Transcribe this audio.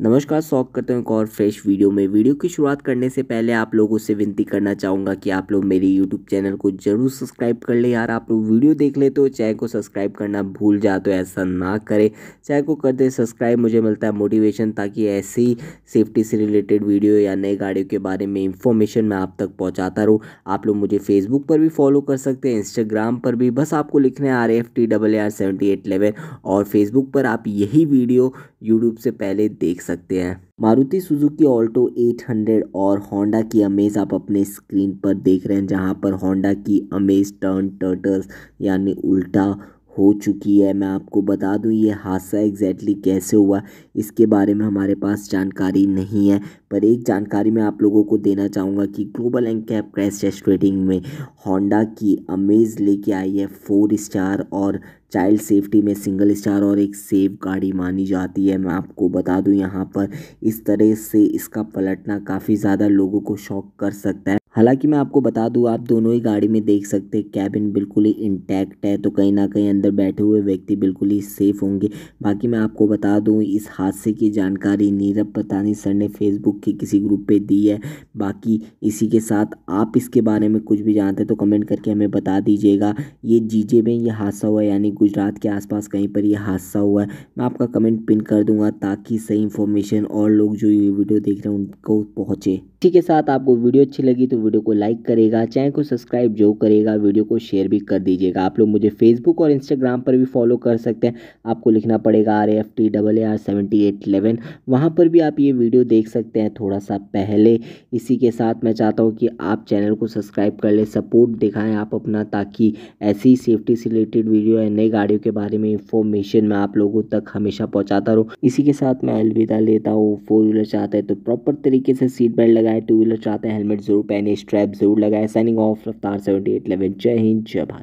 नमस्कार स्वागत करता हूँ एक और फ्रेश वीडियो में वीडियो की शुरुआत करने से पहले आप लोगों से विनती करना चाहूँगा कि आप लोग मेरे यूट्यूब चैनल को जरूर सब्सक्राइब कर लें यार आप लोग वीडियो देख लेते हो चैनल को सब्सक्राइब करना भूल जा तो ऐसा ना करें चैनल को करते सब्सक्राइब मुझे मिलता है मोटिवेशन ताकि ऐसी सेफ्टी से रिलेटेड वीडियो या नए गाड़ियों के बारे में इंफॉर्मेशन मैं आप तक पहुँचाता रहूँ आप लोग मुझे फेसबुक पर भी फॉलो कर सकते हैं इंस्टाग्राम पर भी बस आपको लिखना है R F T double R seventy eight eleven और फेसबुक पर आप यही वीडियो यूट्यूब से पहले देख देख सकते हैं मारुति सुजुकी ऑल्टो 800 और होंडा की अमेज आप अपने स्क्रीन पर देख रहे हैं जहां पर होंडा की अमेज टर्न टर्टल्स यानी उल्टा हो चुकी है मैं आपको बता दूं ये हादसा एग्जैक्टली कैसे हुआ इसके बारे में हमारे पास जानकारी नहीं है पर एक जानकारी मैं आप लोगों को देना चाहूँगा कि global NCAP crash rating में होंडा की अमेज लेके आई है फोर स्टार और चाइल्ड सेफ्टी में सिंगल स्टार और एक सेफ गाड़ी मानी जाती है मैं आपको बता दूँ यहाँ पर इस तरह से इसका पलटना काफ़ी ज़्यादा लोगों को शॉक कर सकता है हालांकि मैं आपको बता दूं आप दोनों ही गाड़ी में देख सकते हैं कैबिन बिल्कुल ही इंटैक्ट है तो कहीं ना कहीं अंदर बैठे हुए व्यक्ति बिल्कुल ही सेफ होंगे बाकी मैं आपको बता दूं इस हादसे की जानकारी नीरव पतानी सर ने फेसबुक के किसी ग्रुप पे दी है बाकी इसी के साथ आप इसके बारे में कुछ भी जानते हैं तो कमेंट करके हमें बता दीजिएगा ये जीजे में ये हादसा हुआ यानी गुजरात के आसपास कहीं पर यह हादसा हुआ है मैं आपका कमेंट पिन कर दूँगा ताकि सही इन्फॉर्मेशन और लोग जो ये वीडियो देख रहे हैं उनको पहुँचे इसी के साथ आपको वीडियो अच्छी लगी तो वीडियो को लाइक करेगा चैनल को सब्सक्राइब जो करेगा वीडियो को शेयर भी कर दीजिएगा आप लोग मुझे फेसबुक और इंस्टाग्राम पर भी फॉलो कर सकते हैं आपको लिखना पड़ेगा R F T double A R seventy eight eleven वहाँ पर भी आप ये वीडियो देख सकते हैं थोड़ा सा पहले इसी के साथ मैं चाहता हूँ कि आप चैनल को सब्सक्राइब कर लें सपोर्ट दिखाएँ आप अपना ताकि ऐसी सेफ्टी से रिलेटेड वीडियो या नई गाड़ियों के बारे में इंफॉर्मेशन मैं आप लोगों तक हमेशा पहुँचाता रहूँ इसी के साथ मैं अलविदा लेता हूँ फोर व्हीलर चाहता है तो प्रॉपर तरीके से सीट बेल्ट लगा रहा टू व्हीलर चाहते हैं हेलमेट जरूर पहने स्ट्रैप जरूर लगाए signing off Raftaar seventy eight eleven जय हिंद जय भारत